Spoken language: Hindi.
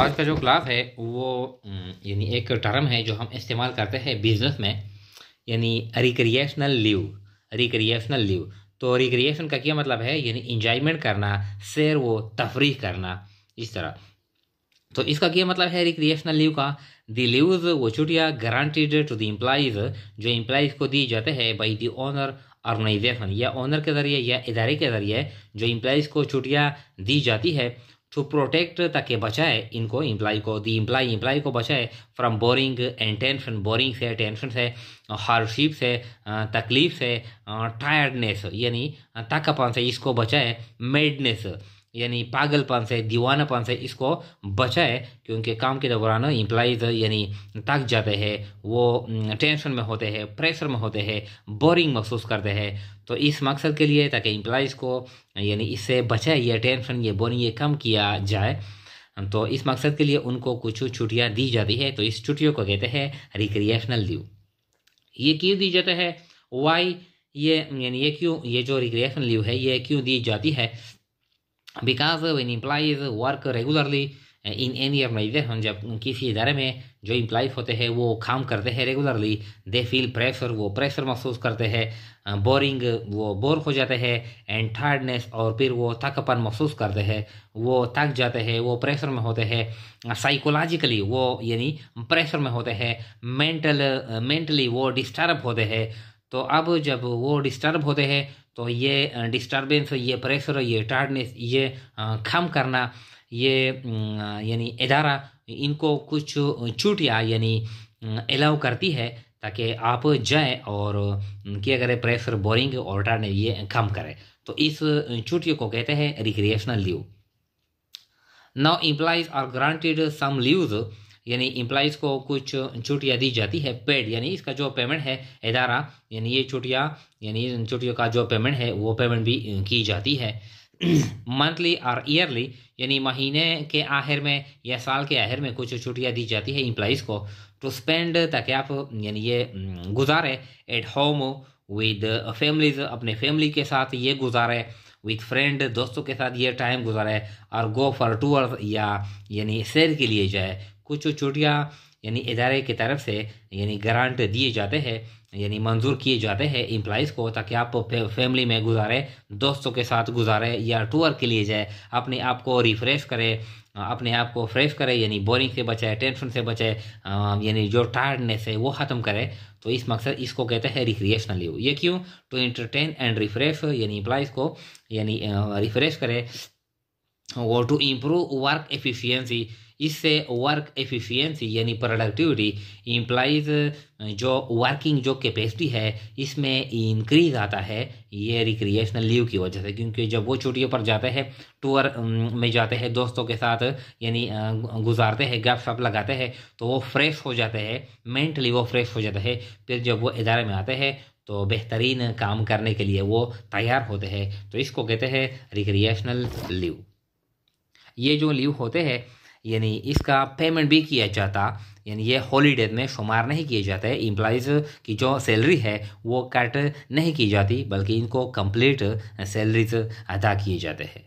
आज का जो क्लास है वो यानी एक टर्म है जो हम इस्तेमाल करते हैं बिजनेस में यानी रिक्रिएशनल लीव रिक्रिएशनल लीव तो रिक्रिएशन का क्या मतलब है यानी इंजॉयमेंट करना सैर वो तफरी करना इस तरह तो इसका क्या मतलब है रिक्रिएशनल लीव का दी लीव वो छुट्टियाँ गारंटीड टू द एम्प्लॉज जो एम्प्लॉज को दी जाते हैं बाई दी ऑनर ऑर्गेनाइजेशन या ऑनर के ज़रिए या इदारे के ज़रिए जो एम्प्लॉज को छुट्टियाँ दी जाती है टू प्रोटेक्ट ताकि बचाए इनको इम्प्लाई को दी इम्प्लाई इम्प्लाई को बचाए from boring and tension boring से टेंशन से हार्डशिप से तकलीफ से टायर्डनेस यानी ताकापन से इसको बचाए मेडनेस यानी पागलपन से दीवानापन से इसको बचाए क्योंकि काम के दौरान इम्प्लाइज यानी थक जाते हैं वो टेंशन में होते हैं प्रेशर में होते हैं बोरिंग महसूस करते हैं तो इस मकसद के लिए ताकि इम्प्लाइज को यानी इससे बचाए ये टेंशन ये बोरिंग ये कम किया जाए तो इस मकसद के लिए उनको कुछ छुट्टियाँ दी जाती है तो इस छुट्टियों को कहते हैं रिक्रिएशनल लीव ये क्यों दी जाता है वाई ये यानी ये क्यों ये जो रिक्रिएशनल लीव है ये क्यों दी जाती है because when implies work regularly in any of organisation जब किसी इदारे में जो इम्प्लाइज होते हैं वो काम करते हैं रेगुलरली दे फील प्रेशर वो प्रेशर महसूस करते हैं बोरिंग eh, वो बोर हो जाते हैं एंड टायर्डनेस और फिर वो थकपन महसूस करते हैं वो थक जाते हैं वो प्रेशर में होते हैं साइकोलॉजिकली वो यानी प्रेशर में होते हैं मेंटल मेंटली eh, वो डिस्टर्ब होते हैं तो अब जब वो डिस्टर्ब होते हैं तो ये डिस्टर्बेंस ये प्रेशर ये टार्डनेस ये खम करना ये यानी इदारा इनको कुछ चूटिया यानी अलाउ करती है ताकि आप जाए और क्या करें प्रेशर बोरिंग और टार्डनेस ये कम करें तो इस चूटियों को कहते हैं recreational leave now employees are granted some leaves यानी इम्प्लाइज को कुछ छुट्टियाँ दी जाती है पेड यानी इसका जो पेमेंट है इदारा यानी ये छुट्टियाँ यानी छुट्टियों का जो पेमेंट है वो पेमेंट भी की जाती है मंथली और ईयरली यानी महीने के आखिर में या साल के आखिर में कुछ छुट्टियाँ दी जाती है इम्प्लाइज़ को टू स्पेंड ताकि आप यानी ये गुजारे एट होम विद फैमिलीज अपने फैमिली के साथ ये गुजारे विथ फ्रेंड दोस्तों के साथ ये टाइम गुजारे और गो फॉर टूअर्स या यानी सैर के लिए जाए कुछ चोटियाँ यानी इदारे की तरफ से यानी ग्रांट दिए जाते हैं यानी मंजूर किए जाते हैं इम्प्लाइज़ को ताकि आप फैमिली में गुजारें दोस्तों के साथ गुजारें या टूर के लिए जाए अपने आप को रिफ्रेश करें अपने आप को फ्रेश करें यानी बोरिंग से बचाए टेंशन से बचाए यानी जो टायर्डनेस है वो ख़त्म करें तो इस मकसद इसको कहते हैं रिक्रिएशनल यू ये क्यों टू इंटरटेन एंड रिफ्रेश यानी इम्प्लाइज को यानी रिफ्रेश करें वो टू इम्प्रूव वर्क एफिशियंसी इससे वर्क एफिशिएंसी यानी प्रोडक्टिविटी इम्प्लाइज जो वर्किंग जो कैपेसिटी है इसमें इंक्रीज आता है ये रिक्रिएशनल लीव की वजह से क्योंकि जब वो छुट्टियों पर जाते हैं टूर में जाते हैं दोस्तों के साथ यानी गुजारते हैं गप शप लगाते हैं तो वो फ्रेश हो जाते हैं मेंटली वो फ्रेश हो जाता है फिर जब वो इदारे में आते हैं तो बेहतरीन काम करने के लिए वो तैयार होते हैं तो इसको कहते हैं रिक्रिएशनल लीव ये जो लीव होते हैं यानी इसका पेमेंट भी किया जाता यानी ये हॉलीडेज में शुमार नहीं किए जाते इम्प्लाइज की जो सैलरी है वो कट नहीं की जाती बल्कि इनको कंप्लीट सैलरीज अदा किए जाते हैं